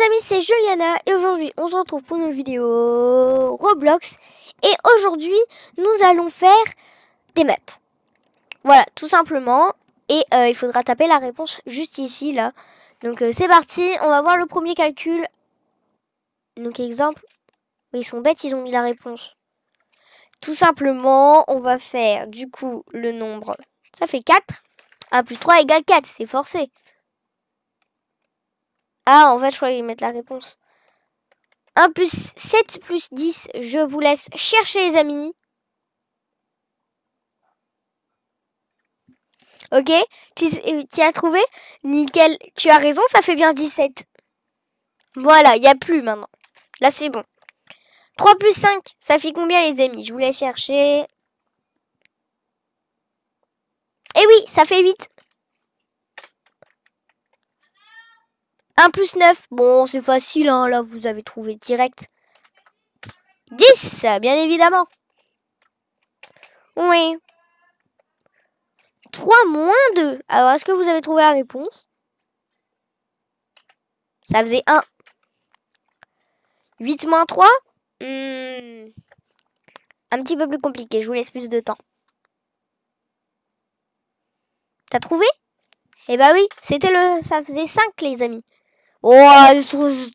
les amis, c'est Juliana et aujourd'hui on se retrouve pour une vidéo Roblox et aujourd'hui nous allons faire des maths. Voilà, tout simplement et euh, il faudra taper la réponse juste ici là. Donc euh, c'est parti, on va voir le premier calcul. Donc exemple, ils sont bêtes, ils ont mis la réponse. Tout simplement, on va faire du coup le nombre, ça fait 4. 1 plus 3 égale 4, c'est forcé. Ah, en fait, je croyais mettre la réponse. 1 plus 7 plus 10. Je vous laisse chercher, les amis. Ok tu, euh, as trouvé Nickel. Tu as raison, ça fait bien 17. Voilà, il n'y a plus maintenant. Là, c'est bon. 3 plus 5, ça fait combien, les amis Je vous laisse chercher. Eh oui, ça fait 8. 1 plus 9. Bon, c'est facile, hein, là, vous avez trouvé direct. 10, bien évidemment. Oui. 3 moins 2. Alors, est-ce que vous avez trouvé la réponse Ça faisait 1. 8 moins 3 hmm. Un petit peu plus compliqué, je vous laisse plus de temps. T'as trouvé Eh bah ben oui, c'était le... Ça faisait 5, les amis. Oh,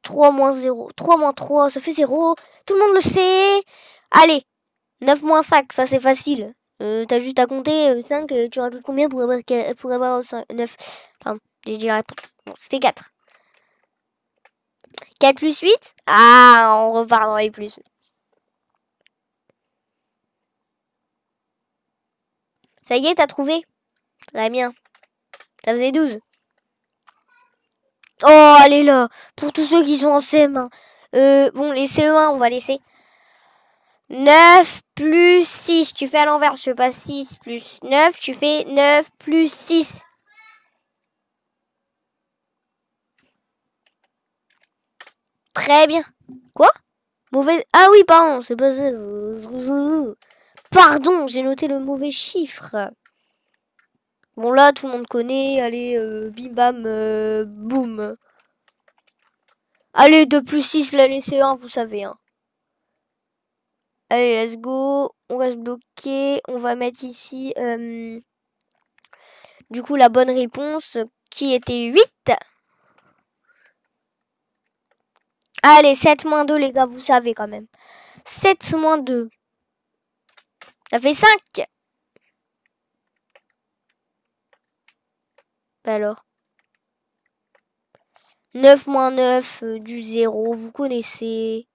3 moins 0. 3 moins 3, ça fait 0. Tout le monde le sait. Allez, 9 moins 5, ça c'est facile. Euh, t'as juste à compter 5, euh, euh, tu rajoutes combien pour avoir, pour avoir 9 Pardon, j'ai dit la réponse. Bon, c'était 4. 4 plus 8 Ah, on repart dans les plus. Ça y est, t'as trouvé Très bien. Ça faisait 12. Oh, elle est là. Pour tous ceux qui sont en CM1. Hein. Euh, bon, les CE1, on va laisser. 9 plus 6. Tu fais à l'envers. Je fais pas 6 plus 9. Tu fais 9 plus 6. Très bien. Quoi Mauvais... Ah oui, pardon. C'est pas ça. Pardon, j'ai noté le mauvais chiffre. Bon là tout le monde connaît, allez, euh, bim bam, euh, boum. Allez, 2 plus 6, la laisser 1, vous savez. Hein. Allez, let's go. On va se bloquer. On va mettre ici, euh, du coup, la bonne réponse, qui était 8. Allez, 7 moins 2, les gars, vous savez quand même. 7 moins 2. Ça fait 5. alors 9 moins 9 euh, du 0, vous connaissez.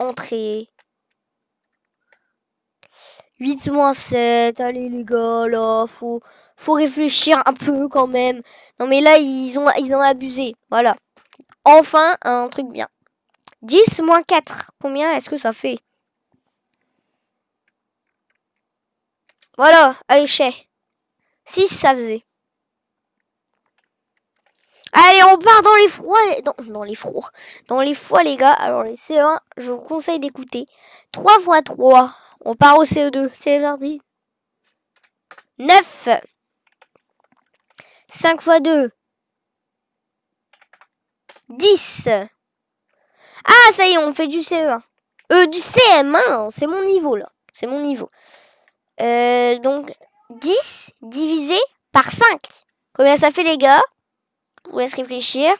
Entrée. 8 moins 7, allez les gars, là, faut, faut réfléchir un peu quand même. Non mais là, ils ont, ils ont abusé, voilà. Enfin, un truc bien. 10 moins 4, combien est-ce que ça fait Voilà, allez, chais. 6, ça faisait. Allez, on part dans les froids, Dans, dans, les froids, dans les froids, les gars. Alors, les CE1, je vous conseille d'écouter. 3 x 3, on part au CE2, c'est parti. 9, 5 x 2, 10. Ah, ça y est, on fait du CE1. Euh, du CM1, hein. c'est mon niveau, là. C'est mon niveau. Euh, donc, 10 divisé par 5. Combien ça fait, les gars vous laisse réfléchir.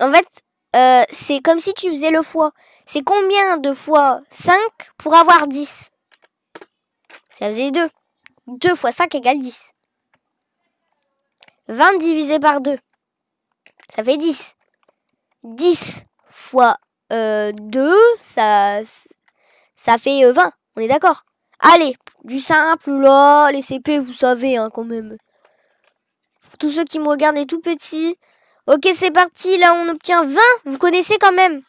En fait, euh, c'est comme si tu faisais le fois. C'est combien de fois 5 pour avoir 10 Ça faisait 2. 2 fois 5 égale 10. 20 divisé par 2, ça fait 10. 10 fois 2, euh, ça, ça fait 20. Euh, On est d'accord Allez, du simple, là, les CP, vous savez, hein, quand même. tous ceux qui me regardent les tout petits. Ok, c'est parti, là, on obtient 20. Vous connaissez quand même.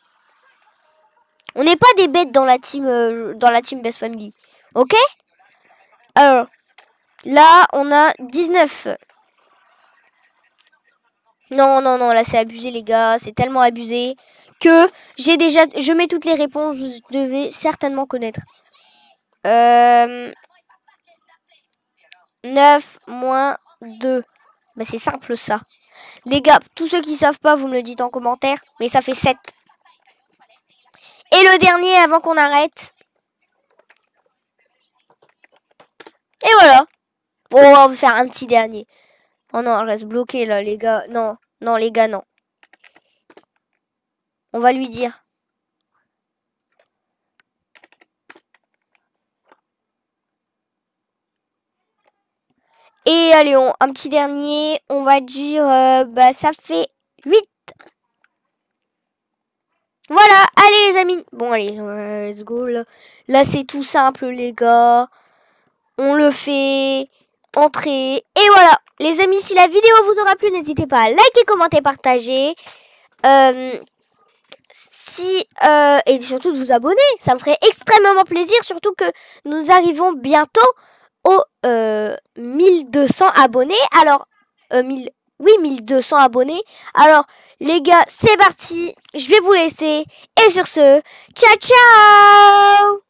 On n'est pas des bêtes dans la team, euh, dans la team Best Family. Ok Alors, là, on a 19. Non, non, non, là, c'est abusé, les gars. C'est tellement abusé que j'ai déjà... Je mets toutes les réponses, vous devez certainement connaître. 9 euh, moins 2. Mais bah, c'est simple ça. Les gars, tous ceux qui savent pas, vous me le dites en commentaire. Mais ça fait 7. Et le dernier avant qu'on arrête. Et voilà. Bon, on va faire un petit dernier. Oh non, on reste bloqué là, les gars. Non, non, les gars, non. On va lui dire. allez, un petit dernier. On va dire, euh, bah, ça fait 8. Voilà, allez les amis. Bon, allez, euh, let's go. Là, là c'est tout simple, les gars. On le fait. Entrer. Et voilà, les amis, si la vidéo vous aura plu, n'hésitez pas à liker, commenter, partager. Euh, si et surtout de vous abonner, ça me ferait extrêmement plaisir, surtout que nous arrivons bientôt 1200 euh, abonnés. Alors, 1000, euh, oui, 1200 abonnés. Alors, les gars, c'est parti. Je vais vous laisser. Et sur ce, ciao, ciao